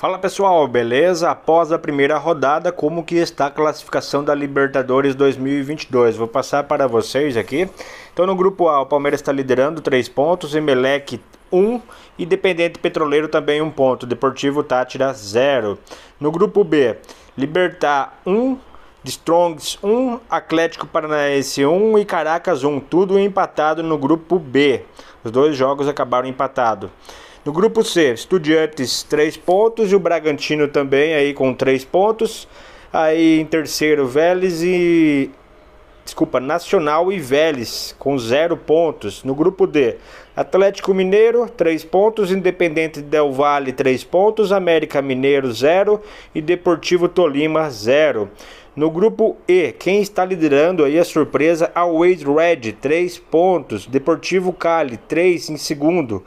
Fala pessoal, beleza? Após a primeira rodada, como que está a classificação da Libertadores 2022? Vou passar para vocês aqui. Então no grupo A, o Palmeiras está liderando 3 pontos, Emelec 1 um, e Dependente Petroleiro também 1 um ponto, Deportivo Tátira 0. No grupo B, Libertar 1, um, Strongs 1, Atlético Paranaense 1 e Caracas 1, tudo empatado no grupo B. Os dois jogos acabaram empatados. No grupo C, Estudiantes, 3 pontos, e o Bragantino também aí com 3 pontos. Aí em terceiro, Vélez e. Desculpa, Nacional e Vélez com 0 pontos. No grupo D, Atlético Mineiro, 3 pontos, Independente Del Valle, 3 pontos, América Mineiro, 0 e Deportivo Tolima, 0. No grupo E, quem está liderando aí a surpresa? Always Red, 3 pontos. Deportivo Cali, 3 em segundo.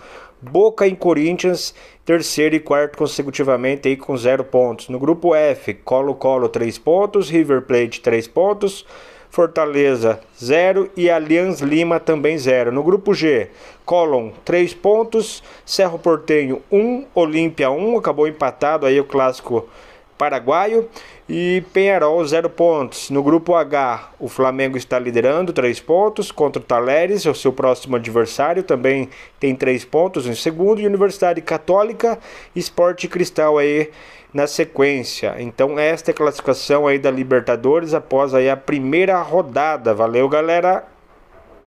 Boca em Corinthians, terceiro e quarto consecutivamente aí com zero pontos. No grupo F, Colo-Colo três pontos, River Plate três pontos, Fortaleza zero e Allianz Lima também zero No grupo G, Colom três pontos, Cerro Portenho um, Olímpia um, acabou empatado aí o clássico paraguaio e Penharol 0 pontos. No grupo H, o Flamengo está liderando 3 pontos contra o Taleres, o seu próximo adversário, também tem 3 pontos em segundo, e Universidade Católica Esporte Cristal aí na sequência. Então esta é a classificação aí da Libertadores após aí a primeira rodada. Valeu, galera.